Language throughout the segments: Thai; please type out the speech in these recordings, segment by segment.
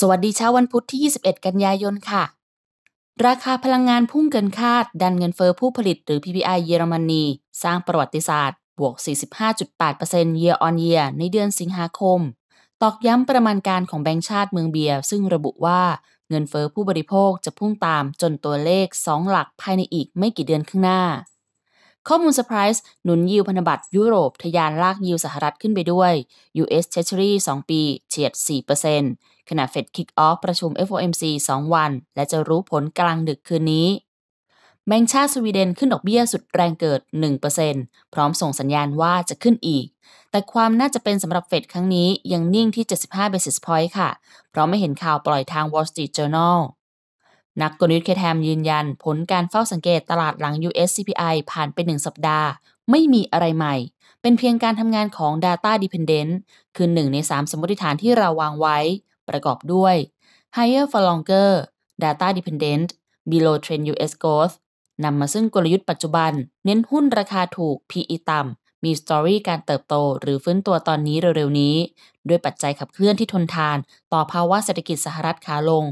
สวัสดีเช้าวันพุธที่ 21 กันยายนค่ะ ราคาพลังงานพุ่งเกินคาด ดันเงินเฟอ้อผู้ผลิต หรือ PPI เยอรมนี สร้างประวัติศาสตร์ บวก 45.8% year on year ในเดือนสิงหาคม ตอกย้ำประมาณการของแบงก์ชาติเมืองเบียร์ ซึ่งระบุว่าเงินเฟอ้อผู้บริโภคจะพุ่งตามจนตัวเลข 2 หลักภายในอีกไม่กี่เดือนข้างหน้าข้อมูลเซอร์ไพรส์หนุนยิวพันธบัตรยุโรปทยานลากยิวสหรัฐขึ้นไปด้วย US Treasury 2 ปีเฉียด 4%ขณะเฟดคิกออฟประชุม FOMC 2 วัน และจะรู้ผลกลางดึกคืนนี้แบง์ชาติสวีเดนขึ้นดอกเบี้ยสุดแรงเกิด 1%พร้อมส่งสัญญาณว่าจะขึ้นอีก แต่ความน่าจะเป็นสำหรับเฟดครั้งนี้ยังนิ่งที่ 75 basis point ค่ะ เพราะไม่เห็นข่าวปล่อยทาง Wall Street Journal นักกลยุทธ์เคแทมยืนยันผลการเฝ้าสังเกตตลาดหลัง US CPI ผ่านไปหนึ่งสัปดาห์ ไม่มีอะไรใหม่ เป็นเพียงการทำงานของ Data Dependent คือหนึ่งใน3สมมติฐานที่เราวางไว้ ประกอบด้วย Higher for longer Data Dependent Below Trend US Growth นำมาซึ่งกลยุทธ์ปัจจุบัน เน้นหุ้นราคาถูก PE ต่ำมีสตอรี่การเติบโตหรือฟื้นตัวตอนนี้เร็วๆนี้ ด้วยปัจจัยขับเคลื่อนที่ทนทาน ต่อภาวะเศรษฐกิจสหรัฐขาลง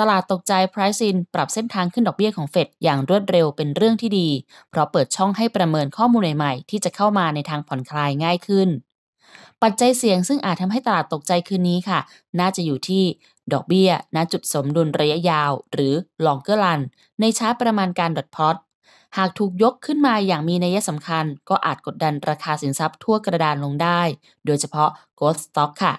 ตลาดตกใจ p r i c ซ in ปรับเส้นทางขึ้นดอกเบี้ยของเฟดอย่างรวดเร็วเป็นเรื่องที่ดี เพราะเปิดช่องให้ประเมินข้อมูลใหม่ ๆ ที่จะเข้ามาในทางผ่อนคลายง่ายขึ้น ปัจจัยเสี่ยงซึ่งอาจทำให้ตลาดตกใจคืนนี้ค่ะ น่าจะอยู่ที่ ดอกเบี้ยณจุดสมดุลระยะยาว หรือลงเกอร์ลันในชาร์ประมาณการดอทพอตหากถูกยกขึ้นมาอย่างมีนัยสำคัญ ก็อาจกดดันราคาสินทรัพย์ทั่วกระดานลงได้ โดยเฉพาะ g ก o ด์ส stock ค่ะ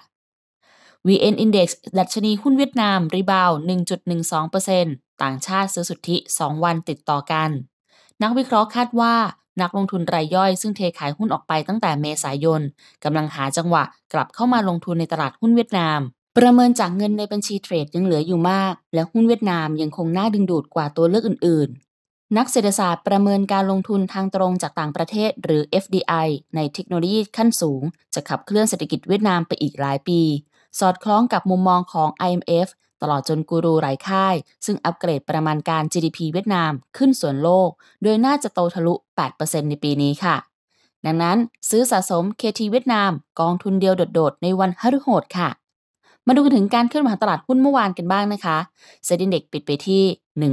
VN Index ดัชนีหุ้นเวียดนามรีบาว1.12%ต่างชาติซื้อสุทธิ 2 วันติดต่อกัน นักวิเคราะห์คาดว่านักลงทุนรายย่อยซึ่งเทขายหุ้นออกไปตั้งแต่เมษายน กำลังหาจังหวะกลับเข้ามาลงทุนในตลาดหุ้นเวียดนาม ประเมินจากเงินในบัญชีเทรดยังเหลืออยู่มาก และหุ้นเวียดนามยังคงน่าดึงดูดกว่าตัวเลือกอื่นๆ นักเศรษฐศาสตร์ประเมินการลงทุนทางตรงจากต่างประเทศหรือ FDI ในเทคโนโลยีขั้นสูงจะขับเคลื่อนเศรษฐกิจเวียดนามไปอีกหลายปีสอดคล้องกับมุมมองของ IMF ตลอดจนกูรูหลายค่าย ซึ่งอัปเกรดประมาณการ GDP เวียดนามขึ้นส่วนโลก โดยน่าจะโตทะลุ 8%ในปีนี้ค่ะ ดังนั้นซื้อสะสม KT เวียดนามกองทุนเดียวโดดๆ ในวันฮุโหดค่ะ มาดูกันถึงการเคลื่อนไหวตลาดหุ้นเมื่อวานกันบ้างนะคะเซ็นดิงเด็กปิดไปที่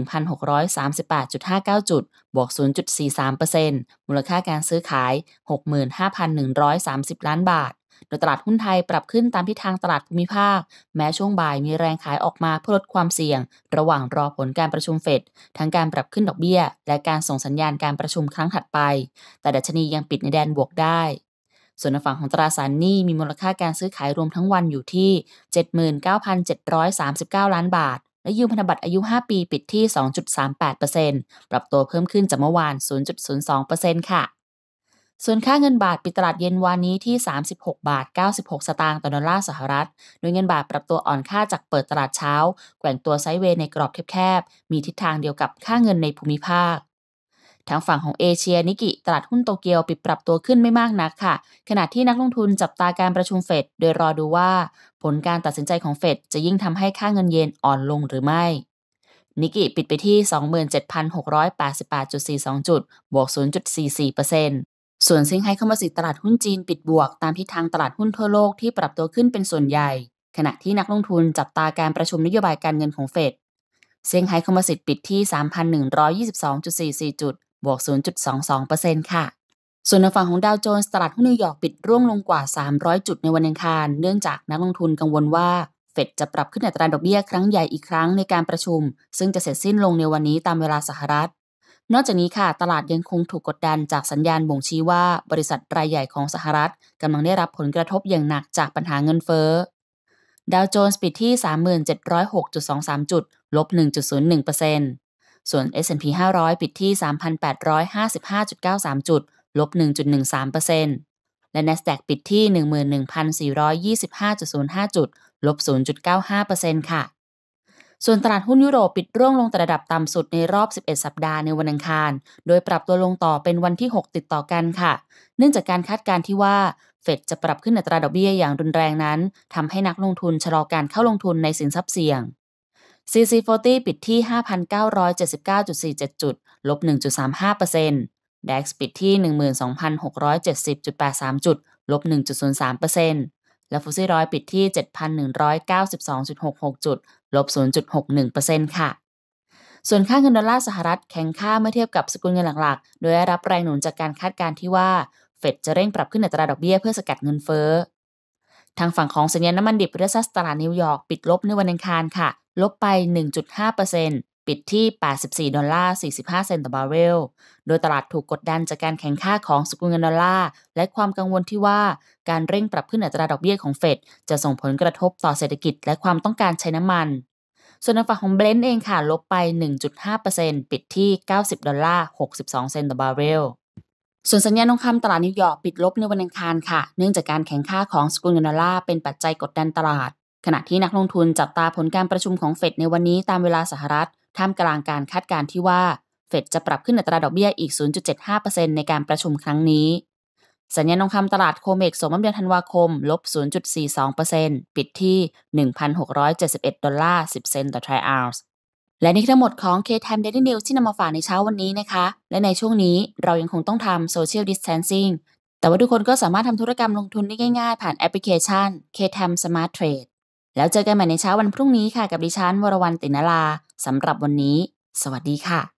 1,638.59จุดบวก 0.43%มูลค่าการซื้อขาย 65,130 ล้านบาทโดยตลาดหุ้นไทยปรับขึ้นตามทิศทางตลาดภูมิภาค แม้ช่วงบ่ายมีแรงขายออกมาเพื่อลดความเสี่ยง ระหว่างรอผลการประชุมเฟด ทั้งการปรับขึ้นดอกเบี้ย และการส่งสัญญาณการประชุมครั้งถัดไป แต่ดัชนียังปิดในแดนบวกได้ ส่วนฝั่งของตราสารหนี้มีมูลค่าการซื้อขายรวมทั้งวันอยู่ที่ 79,739ล้านบาท และยืมพันธบัตรอายุ5 ปีปิดที่2.38%ปรับตัวเพิ่มขึ้นจากเมื่อวาน0.02%ค่ะส่วนค่าเงินบาทปิดตลาดเย็นวานนี้ที่ 36 บาท 96 สตางค์ต่อดอลลาร์สหรัฐ โดยเงินบาทปรับตัวอ่อนค่าจากเปิดตลาดเช้า แกว่งตัวไซด์เวย์ในกรอบแคบๆมีทิศทางเดียวกับค่าเงินในภูมิภาค ทางฝั่งของเอเชียนิกิตลาดหุ้นโตเกียวปิดปรับตัวขึ้นไม่มากนักค่ะ ขณะที่นักลงทุนจับตาการประชุมเฟด โดยรอดูว่า ผลการตัดสินใจของเฟดจะยิ่งทำให้ค่าเงินเยนอ่อนลงหรือไม่ นิกิปิดไปที่27,688.42จุดบวก0.44%เส่วนเซี่ยงไฮ้เข้ามาสิตลาดหุ้นจีนปิดบวก ตามทิศทางตลาดหุ้นทั่วโลกที่ปรับตัวขึ้นเป็นส่วนใหญ่ ขณะที่นักลงทุนจับตาการประชุมนโยบายการเงินของเฟดเซี่ยงไฮ้เข้ามาสิปิดที่ 3,122.44จุดบวก0.22%ค่ะส่วนในฝั่งของดาวโจนส์ตลาดหุ้นนิวยอร์กปิดร่วงลงกว่า 300 จุดในวันอังคารเนื่องจากนักลงทุนกังวลว่าเฟดจะปรับขึ้นอัตราดอกเบี้ยครั้งใหญ่อีกครั้งในการประชุม ซึ่งจะเสร็จสิ้นลงในวันนี้ตามเวลาสหรัฐนอกจากนี้ค่ะตลาดยังคงถูกกดดันจากสัญญาณบ่งชี้ว่าบริษัทรายใหญ่ของสหรัฐกำลังได้รับผลกระทบอย่างหนักจากปัญหาเงินเฟ้อดาวโจนส์ปิดที่ 37,623 จุดลบ1.01%ส่วน S&P 500 ปิดที่ 3,855.93 จุดลบ1.13%และ NASDAQ ปิดที่ 11,425.05 จุดลบ0.95%ค่ะส่วนตลาดหุ้นยุโรปปิดร่วงลงแต่ระดับต่ำสุดในรอบ 11 สัปดาห์ในวันอังคาร โดยปรับตัวลงต่อเป็นวันที่ 6 ติดต่อกันค่ะ เนื่องจากการคาดการณ์ที่ว่า เฟดจะปรับขึ้นอัตราดอกเบี้ยอย่างรุนแรงนั้น ทำให้นักลงทุนชะลอการเข้าลงทุนในสินทรัพย์เสี่ยง CC40 ปิดที่ 5,979.47จุด ลบ1.35% DAX ปิดที่12,670.83จุดลบ1.03%และฟุซี่ร้อยปิดที่7,192.66จุดลบ0.61%ค่ะ ส่วนค่าเงินดอลลาร์สหรัฐ แข็งค่าเมื่อเทียบกับสกุลเงินหลักๆ โดยได้รับแรงหนุนจากการคาดการณ์ที่ว่า เฟดจะเร่งปรับขึ้นอัตราดอกเบี้ยเพื่อสกัดเงินเฟ้อ ทางฝั่งของสัญญาณน้ำมันดิบเรซัสตลาดนิวยอร์กปิดลบในวันอังคารค่ะ ลบไป 1.5%ปิดที่ 84ดอลลาร์45 เซนต์ต่อบาร์เรล โดยตลาดถูกกดดันจากการแข่งข้าของสกุลเงินดอลลาร์ และความกังวลที่ว่าการเร่งปรับขึ้นอัตราดอกเบี้ยของเฟดจะส่งผลกระทบต่อเศรษฐกิจและความต้องการใช้น้ำมัน ส่วนฝั่งของเบรนท์เองค่ะ ลบไป 1.5%ปิดที่ 90ดอลลาร์62 เซนต์ต่อบาร์เรล ส่วนสัญญาณทองคำตลาดนิวยอร์กปิดลบในวันอังคารค่ะ เนื่องจากการแข่งข้าของสกุลเงินดอลลาร์เป็นปัจจัยกดดันตลาดขณะที่นักลงทุนจับตาผลการประชุมของเฟดในวันนี้ตามเวลาสหรัฐ ท่ามกลางการคาดการณ์ที่ว่าเฟดจะปรับขึ้นอัตราดอกเบี้ยอีก 0.75%ในการประชุมครั้งนี้ สัญญาทองคำตลาดโคเมกสมมเดือนธันวาคม ลบ 0.42%ปิดที่ 1,671ดอลลาร์10เซนต์ต่อทรอัลส์และนี่ทั้งหมดของ K-Time Daily News ที่นำมาฝากในเช้าวันนี้นะคะ และในช่วงนี้เรายังคงต้องทำ Social Distancing แต่ว่าทุกคนก็สามารถทำธุรกรรมลงทุนได้ง่ายๆ ผ่านแอปพลิเคชัน K-Time Smart Trade แล้วเจอกันใหม่ในเช้าวันพรุ่งนี้ค่ะ กับดิฉันวรวรรณตินลาสำหรับวันนี้ สวัสดีค่ะ